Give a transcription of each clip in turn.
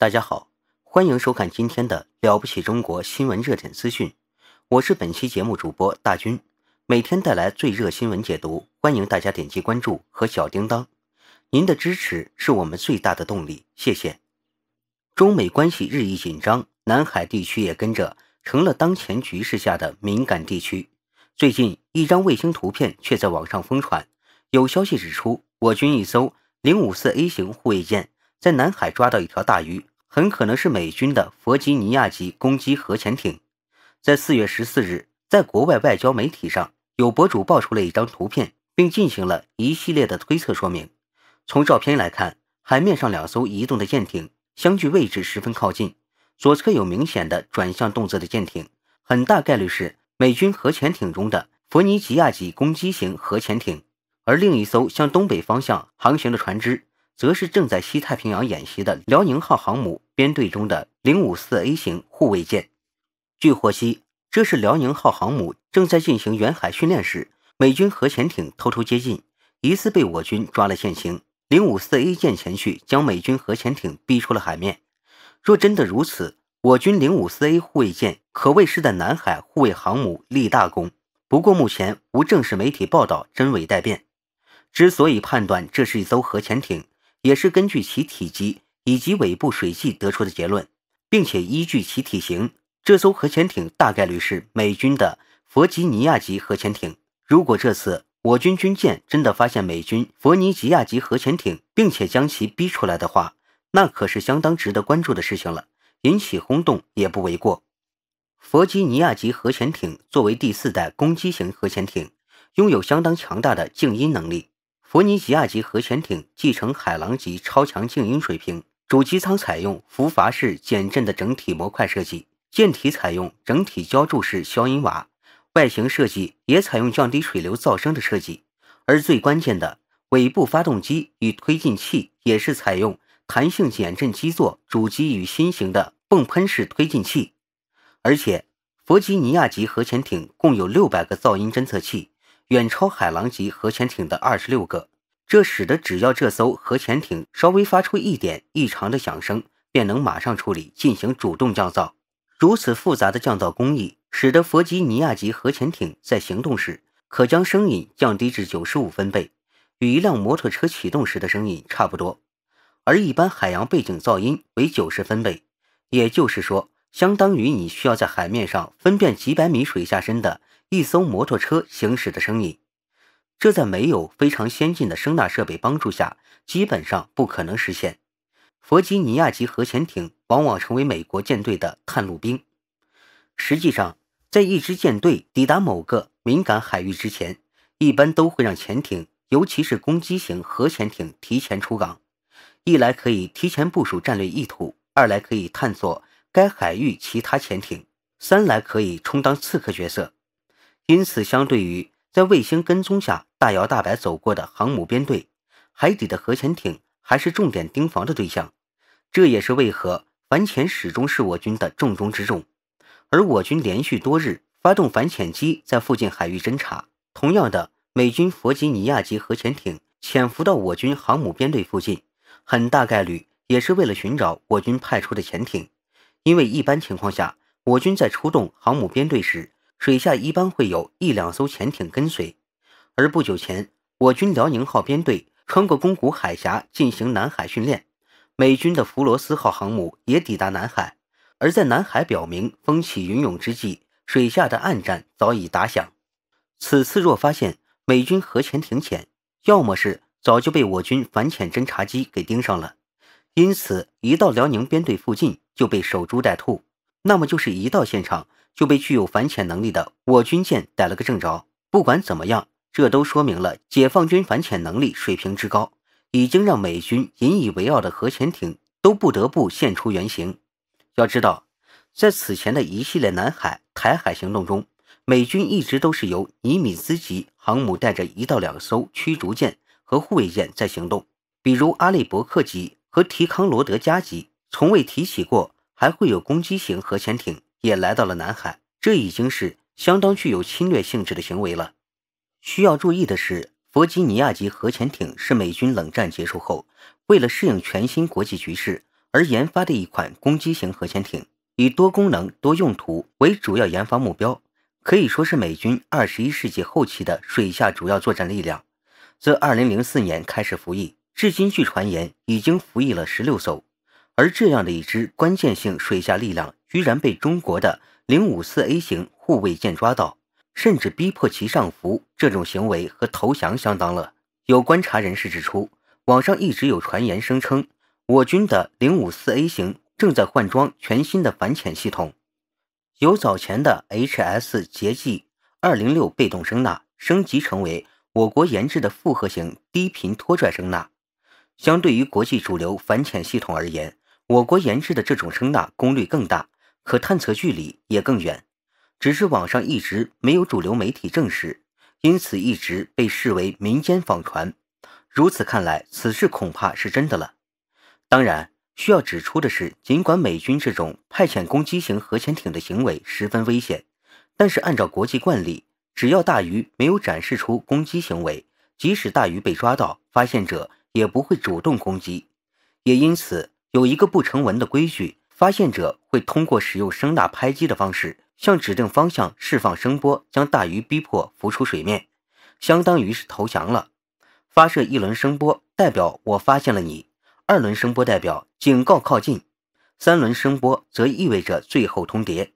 大家好，欢迎收看今天的《了不起中国》新闻热点资讯，我是本期节目主播大军，每天带来最热新闻解读，欢迎大家点击关注和小叮当，您的支持是我们最大的动力，谢谢。中美关系日益紧张，南海地区也跟着成了当前局势下的敏感地区。最近一张卫星图片却在网上疯传，有消息指出，我军一艘零五四 A 型护卫舰在南海抓到一条大鱼。很可能是美军的弗吉尼亚级攻击核潜艇，在四月十四日，在国外外交媒体上有博主爆出了一张图片，并进行了一系列的推测说明。从照片来看，海面上两艘移动的舰艇相距位置十分靠近，左侧有明显的转向动作的舰艇，很大概率是美军核潜艇中的弗尼吉亚级攻击型核潜艇，而另一艘向东北方向航行的船只。则是正在西太平洋演习的辽宁号航母编队中的零五四 A 型护卫舰。据获悉，这是辽宁号航母正在进行远海训练时，美军核潜艇偷偷接近，疑似被我军抓了现行。零五四 A 舰前去将美军核潜艇逼出了海面。若真的如此，我军零五四 A 护卫舰可谓是在南海护卫航母立大功。不过目前无正式媒体报道，真伪待辨。之所以判断这是一艘核潜艇，也是根据其体积以及尾部水迹得出的结论，并且依据其体型，这艘核潜艇大概率是美军的弗吉尼亚级核潜艇。如果这次我军军舰真的发现美军弗尼吉亚级核潜艇，并且将其逼出来的话，那可是相当值得关注的事情了，引起轰动也不为过。弗吉尼亚级核潜艇作为第四代攻击型核潜艇，拥有相当强大的静音能力。弗尼吉亚级核潜艇继承海狼级超强静音水平，主机舱采用浮阀式减震的整体模块设计，舰体采用整体浇注式消音瓦，外形设计也采用降低水流噪声的设计。而最关键的尾部发动机与推进器也是采用弹性减震基座，主机与新型的泵喷式推进器。而且，弗吉尼亚级核潜艇共有六百个噪音侦测器。远超海狼级核潜艇的二十六个，这使得只要这艘核潜艇稍微发出一点异常的响声，便能马上处理进行主动降噪。如此复杂的降噪工艺，使得弗吉尼亚级核潜艇在行动时可将声音降低至九十五分贝，与一辆摩托车启动时的声音差不多。而一般海洋背景噪音为九十分贝，也就是说，相当于你需要在海面上分辨几百米水下深的。一艘摩托车行驶的声音，这在没有非常先进的声纳设备帮助下，基本上不可能实现。弗吉尼亚级核潜艇往往成为美国舰队的探路兵。实际上，在一支舰队抵达某个敏感海域之前，一般都会让潜艇，尤其是攻击型核潜艇提前出港。一来可以提前部署战略意图，二来可以探索该海域其他潜艇，三来可以充当刺客角色。因此，相对于在卫星跟踪下大摇大摆走过的航母编队，海底的核潜艇还是重点盯防的对象。这也是为何反潜始终是我军的重中之重。而我军连续多日发动反潜机在附近海域侦察，同样的，美军弗吉尼亚级核潜艇潜伏到我军航母编队附近，很大概率也是为了寻找我军派出的潜艇。因为一般情况下，我军在出动航母编队时。水下一般会有一两艘潜艇跟随，而不久前，我军辽宁号编队穿过宫古海峡进行南海训练，美军的弗罗斯号航母也抵达南海。而在南海表明风起云涌之际，水下的暗战早已打响。此次若发现美军核潜艇潜，要么是早就被我军反潜侦察机给盯上了，因此一到辽宁编队附近就被守株待兔，那么就是一到现场。就被具有反潜能力的我军舰逮了个正着。不管怎么样，这都说明了解放军反潜能力水平之高，已经让美军引以为傲的核潜艇都不得不现出原形。要知道，在此前的一系列南海、台海行动中，美军一直都是由尼米兹级航母带着一到两艘驱逐舰和护卫舰在行动，比如阿利伯克级和提康罗德加级，从未提起过还会有攻击型核潜艇。也来到了南海，这已经是相当具有侵略性质的行为了。需要注意的是，弗吉尼亚级核潜艇是美军冷战结束后为了适应全新国际局势而研发的一款攻击型核潜艇，以多功能多用途为主要研发目标，可以说是美军二十一世纪后期的水下主要作战力量。自二零零四年开始服役，至今据传言已经服役了十六艘。而这样的一支关键性水下力量。居然被中国的零五四 A 型护卫舰抓到，甚至逼迫其上浮，这种行为和投降相当了。有观察人士指出，网上一直有传言声称，我军的零五四 A 型正在换装全新的反潜系统，由早前的 HS 杰记二零六被动声呐升级成为我国研制的复合型低频拖拽声呐。相对于国际主流反潜系统而言，我国研制的这种声呐功率更大。可探测距离也更远，只是网上一直没有主流媒体证实，因此一直被视为民间坊传。如此看来，此事恐怕是真的了。当然，需要指出的是，尽管美军这种派遣攻击型核潜艇的行为十分危险，但是按照国际惯例，只要大鱼没有展示出攻击行为，即使大鱼被抓到，发现者也不会主动攻击，也因此有一个不成文的规矩。发现者会通过使用声呐拍击的方式，向指定方向释放声波，将大鱼逼迫浮出水面，相当于是投降了。发射一轮声波，代表我发现了你；二轮声波代表警告靠近；三轮声波则意味着最后通牒。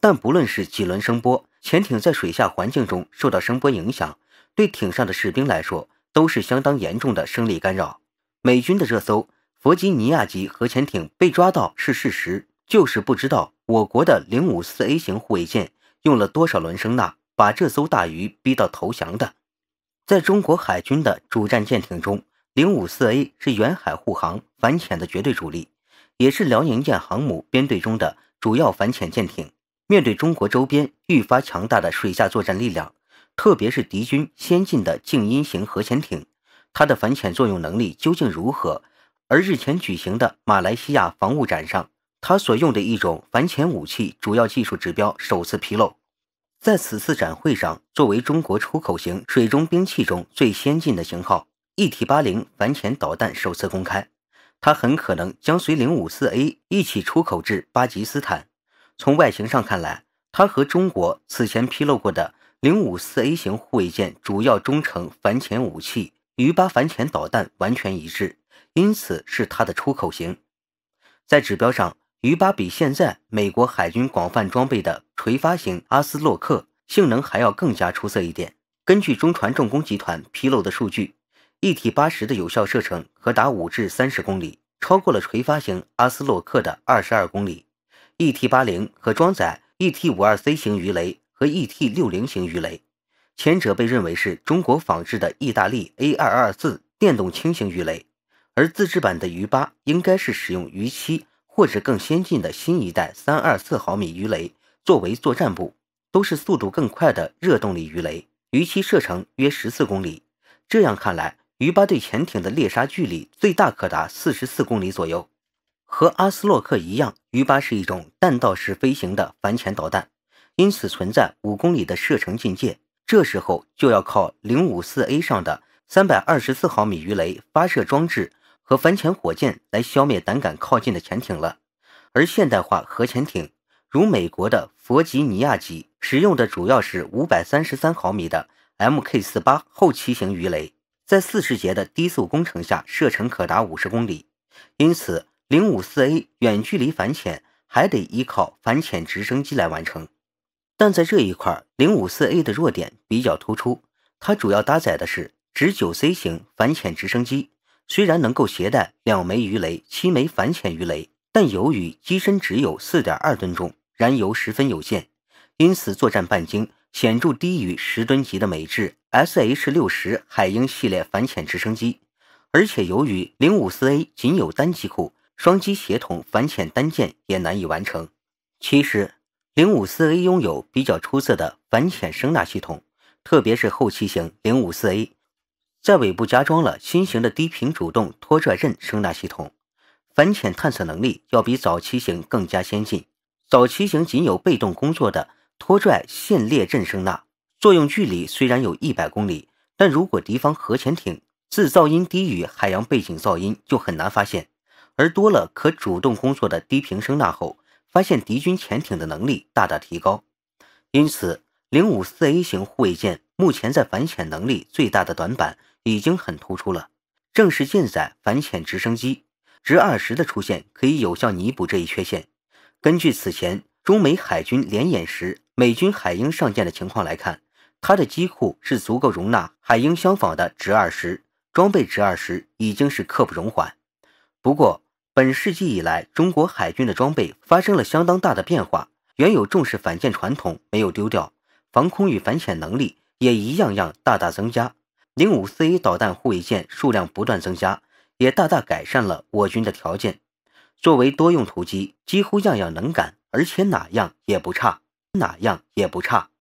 但不论是几轮声波，潜艇在水下环境中受到声波影响，对艇上的士兵来说都是相当严重的生理干扰。美军的这艘。弗吉尼亚级核潜艇被抓到是事实，就是不知道我国的零五四 A 型护卫舰用了多少轮声呐，把这艘大鱼逼到投降的。在中国海军的主战舰艇中，零五四 A 是远海护航反潜的绝对主力，也是辽宁舰航母编队中的主要反潜舰艇。面对中国周边愈发强大的水下作战力量，特别是敌军先进的静音型核潜艇，它的反潜作用能力究竟如何？而日前举行的马来西亚防务展上，他所用的一种反潜武器主要技术指标首次披露。在此次展会上，作为中国出口型水中兵器中最先进的型号，E T 八零反潜导弹首次公开。它很可能将随零五四 A 一起出口至巴基斯坦。从外形上看来，它和中国此前披露过的零五四 A 型护卫舰主要中程反潜武器鱼巴反潜导弹完全一致。因此是它的出口型，在指标上，鱼巴比现在美国海军广泛装备的垂发型阿斯洛克性能还要更加出色一点。根据中船重工集团披露的数据，E T 八十的有效射程可达五至三十公里，超过了垂发型阿斯洛克的二十二公里。E T 八零可装载 E T 五二 C 型鱼雷和 E T 六零型鱼雷，前者被认为是中国仿制的意大利 A 二二四电动轻型鱼雷。而自制版的鱼八应该是使用鱼七或者更先进的新一代三二四毫米鱼雷作为作战部，都是速度更快的热动力鱼雷。鱼七射程约十四公里，这样看来，鱼八对潜艇的猎杀距离最大可达四十四公里左右。和阿斯洛克一样，鱼八是一种弹道式飞行的反潜导弹，因此存在五公里的射程境界。这时候就要靠零五四 A 上的三百二十四毫米鱼雷发射装置。和反潜火箭来消灭胆敢靠近的潜艇了。而现代化核潜艇，如美国的弗吉尼亚级使用的主要是五百三十三毫米的 Mk 四八后期型鱼雷，在四十节的低速工程下，射程可达五十公里。因此，零五四 A 远距离反潜还得依靠反潜直升机来完成。但在这一块，零五四 A 的弱点比较突出，它主要搭载的是直九 C 型反潜直升机。虽然能够携带两枚鱼雷、七枚反潜鱼雷，但由于机身只有四点二吨重，燃油十分有限，因此作战半径显著低于十吨级的美制 SH 六十海鹰系列反潜直升机。而且由于零五四 A 仅有单机库，双机协同反潜单舰也难以完成。其实，零五四 A 拥有比较出色的反潜声纳系统，特别是后期型零五四 A。在尾部加装了新型的低频主动拖拽阵声纳系统，反潜探测能力要比早期型更加先进。早期型仅有被动工作的拖拽线列阵声纳，作用距离虽然有一百公里，但如果敌方核潜艇自噪音低于海洋背景噪音，就很难发现。而多了可主动工作的低频声纳后，发现敌军潜艇的能力大大提高。因此，零五四 A 型护卫舰目前在反潜能力最大的短板。已经很突出了。正式舰载反潜直升机直二十的出现，可以有效弥补这一缺陷。根据此前中美海军联演时美军海鹰上舰的情况来看，它的机库是足够容纳海鹰相仿的直二十。装备直二十已经是刻不容缓。不过，本世纪以来，中国海军的装备发生了相当大的变化，原有重视反舰传统没有丢掉，防空与反潜能力也一样样大大增加。零五四 A 导弹护卫舰数量不断增加，也大大改善了我军的条件。作为多用途机，几乎样样能干，而且哪样也不差，哪样也不差。